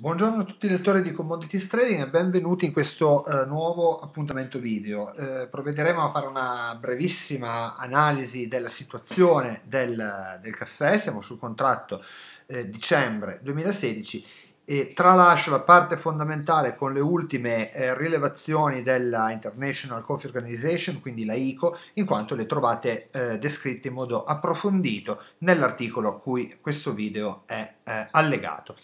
Buongiorno a tutti i lettori di Commodities Trading e benvenuti in questo eh, nuovo appuntamento video. Eh, provvederemo a fare una brevissima analisi della situazione del, del caffè, siamo sul contratto eh, dicembre 2016 e tralascio la parte fondamentale con le ultime eh, rilevazioni della International Coffee Organization, quindi la ICO, in quanto le trovate eh, descritte in modo approfondito nell'articolo a cui questo video è eh, allegato.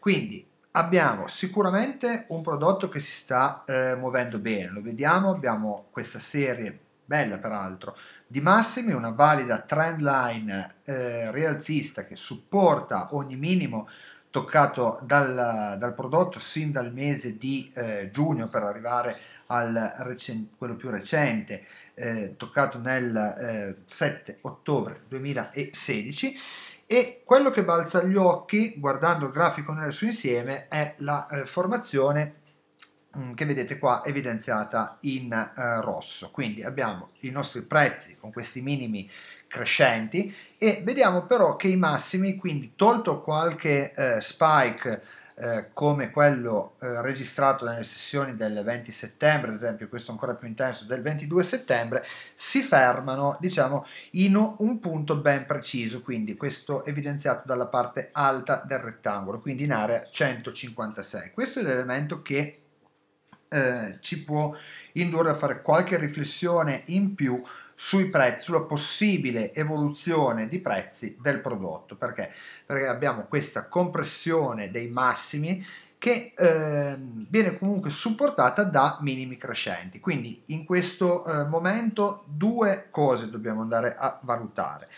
Quindi abbiamo sicuramente un prodotto che si sta eh, muovendo bene, lo vediamo, abbiamo questa serie bella peraltro di massimi, una valida trend line eh, rialzista che supporta ogni minimo toccato dal, dal prodotto sin dal mese di eh, giugno per arrivare al recente, quello più recente eh, toccato nel 7 eh, ottobre 2016 e quello che balza agli occhi guardando il grafico nel suo insieme è la eh, formazione mm, che vedete qua evidenziata in eh, rosso quindi abbiamo i nostri prezzi con questi minimi crescenti e vediamo però che i massimi quindi tolto qualche eh, spike eh, come quello eh, registrato nelle sessioni del 20 settembre, ad esempio questo ancora più intenso del 22 settembre, si fermano diciamo in un punto ben preciso, quindi questo evidenziato dalla parte alta del rettangolo, quindi in area 156. Questo è l'elemento che eh, ci può indurre a fare qualche riflessione in più sui prezzi, sulla possibile evoluzione di prezzi del prodotto, perché, perché abbiamo questa compressione dei massimi che eh, viene comunque supportata da minimi crescenti. Quindi in questo eh, momento due cose dobbiamo andare a valutare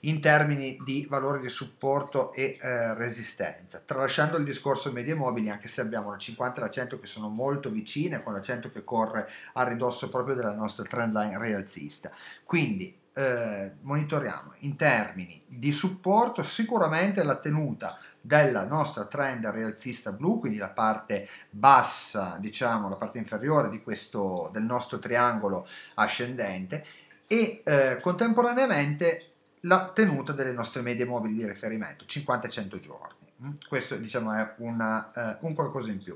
in termini di valori di supporto e eh, resistenza. Tralasciando il discorso media mobili, anche se abbiamo la 50 e la 100 che sono molto vicine, con la 100 che corre a ridosso proprio della nostra trend line rialzista. Quindi eh, monitoriamo in termini di supporto sicuramente la tenuta della nostra trend rialzista blu, quindi la parte bassa, diciamo la parte inferiore di questo, del nostro triangolo ascendente e eh, contemporaneamente la tenuta delle nostre medie mobili di riferimento, 50-100 giorni. Mm? Questo diciamo, è una, eh, un qualcosa in più.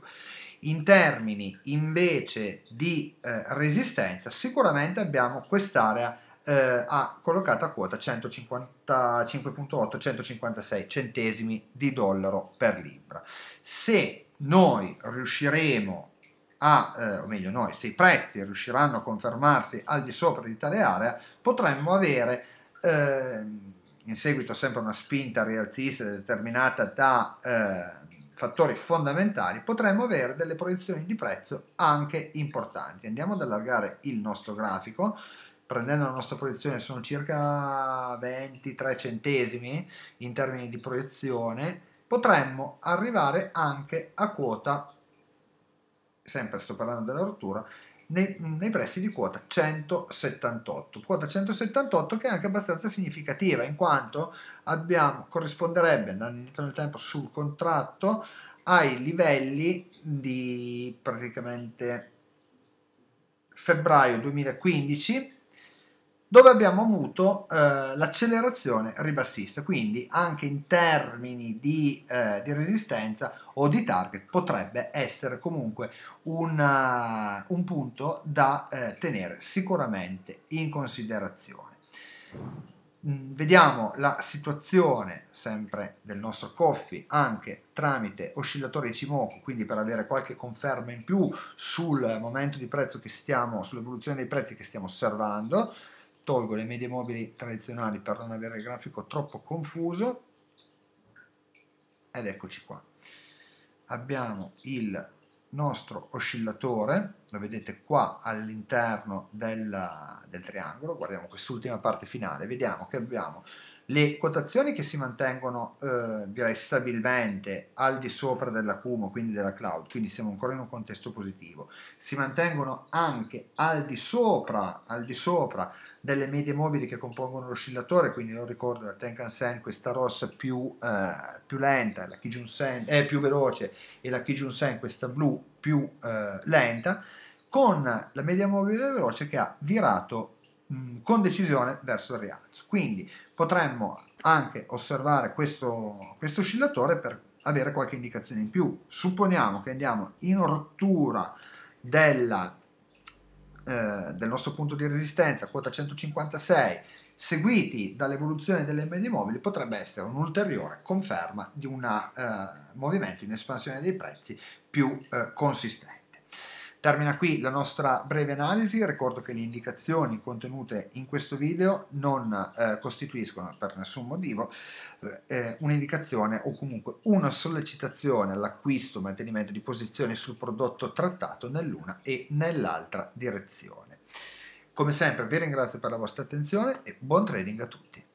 In termini invece di eh, resistenza, sicuramente abbiamo quest'area eh, a, collocata a quota 155.8-156 centesimi di dollaro per libra. Se noi riusciremo a, eh, o meglio noi, se i prezzi riusciranno a confermarsi al di sopra di tale area, potremmo avere eh, in seguito sempre una spinta rialzista determinata da eh, fattori fondamentali, potremmo avere delle proiezioni di prezzo anche importanti. Andiamo ad allargare il nostro grafico, prendendo la nostra proiezione sono circa 23 centesimi in termini di proiezione, potremmo arrivare anche a quota, sempre sto parlando della rottura, nei, nei prezzi di quota 178, quota 178 che è anche abbastanza significativa in quanto abbiamo, corrisponderebbe andando indietro nel tempo sul contratto ai livelli di praticamente febbraio 2015 dove abbiamo avuto eh, l'accelerazione ribassista, quindi anche in termini di, eh, di, resistenza o di target potrebbe essere comunque una, eh, un punto da eh, tenere sicuramente in considerazione. Mm, vediamo la situazione sempre del nostro coffee anche tramite oscillatori Cimoco, quindi per avere qualche conferma in più sul momento di prezzo che stiamo, sull'evoluzione dei prezzi che stiamo osservando tolgo le medie mobili tradizionali per non avere il grafico troppo confuso ed eccoci qua abbiamo il nostro oscillatore lo vedete qua all'interno del, del triangolo guardiamo quest'ultima parte finale vediamo che abbiamo le quotazioni che si mantengono eh, direi stabilmente al di sopra dell'acumo, quindi della cloud, quindi siamo ancora in un contesto positivo, si mantengono anche al di sopra, al di sopra delle medie mobili che compongono l'oscillatore, quindi non ricordo la Tenkan Sen, questa rossa più, eh, più lenta, la Kijun Sen è eh, più veloce e la Kijun Sen, questa blu, più eh, lenta, con la media mobile veloce che ha virato Mm, con decisione verso il rialzo. Quindi potremmo anche osservare questo, questo oscillatore per avere qualche indicazione in più. Supponiamo che andiamo in rottura della, eh, del nostro punto di resistenza, quota 156, seguiti dall'evoluzione delle medie mobili, potrebbe essere un'ulteriore conferma di un eh, movimento in espansione dei prezzi più eh, consistente. Termina qui la nostra breve analisi, ricordo che le indicazioni contenute in questo video non eh, costituiscono per nessun motivo eh, eh, un'indicazione o comunque una sollecitazione all'acquisto o mantenimento di posizioni sul prodotto trattato nell'una e nell'altra direzione. Come sempre vi ringrazio per la vostra attenzione e buon trading a tutti.